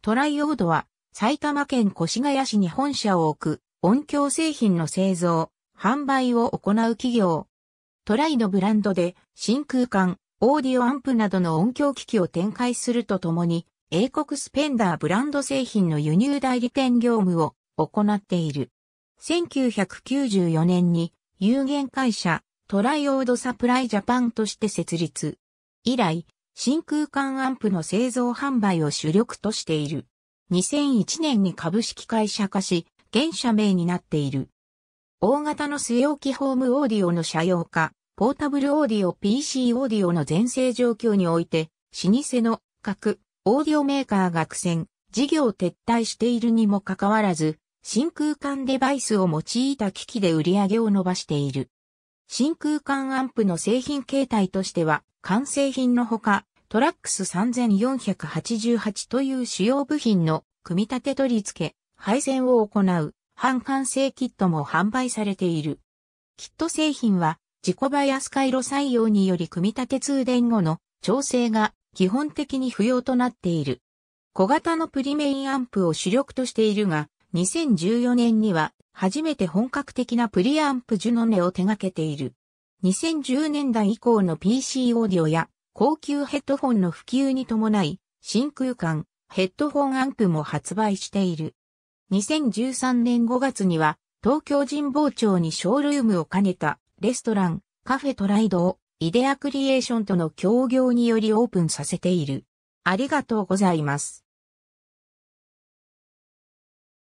トライオードは、埼玉県越谷市に本社を置く、音響製品の製造、販売を行う企業。トライのブランドで、真空管、オーディオアンプなどの音響機器を展開するとともに、英国スペンダーブランド製品の輸入代理店業務を行っている。1994年に有限会社トライオードサプライジャパンとして設立。以来、真空管アンプの製造販売を主力としている。2001年に株式会社化し、現社名になっている。大型の据え置きホームオーディオの車用化、ポータブルオーディオ PC オーディオの全盛状況において、老舗の各オーディオメーカーが苦戦、事業撤退しているにもかかわらず、真空管デバイスを用いた機器で売り上げを伸ばしている。真空管アンプの製品形態としては、完成品のほか、トラックス3488という主要部品の組み立て取り付け、配線を行う半完成キットも販売されている。キット製品は自己バイアス回路採用により組み立て通電後の調整が基本的に不要となっている。小型のプリメインアンプを主力としているが、2014年には初めて本格的なプリアンプジュノネを手掛けている。2010年代以降の PC オーディオや高級ヘッドフォンの普及に伴い、真空管、ヘッドフォンアンプも発売している。2013年5月には、東京神保町にショールームを兼ねたレストラン、カフェトライドをイデアクリエーションとの協業によりオープンさせている。ありがとうございます。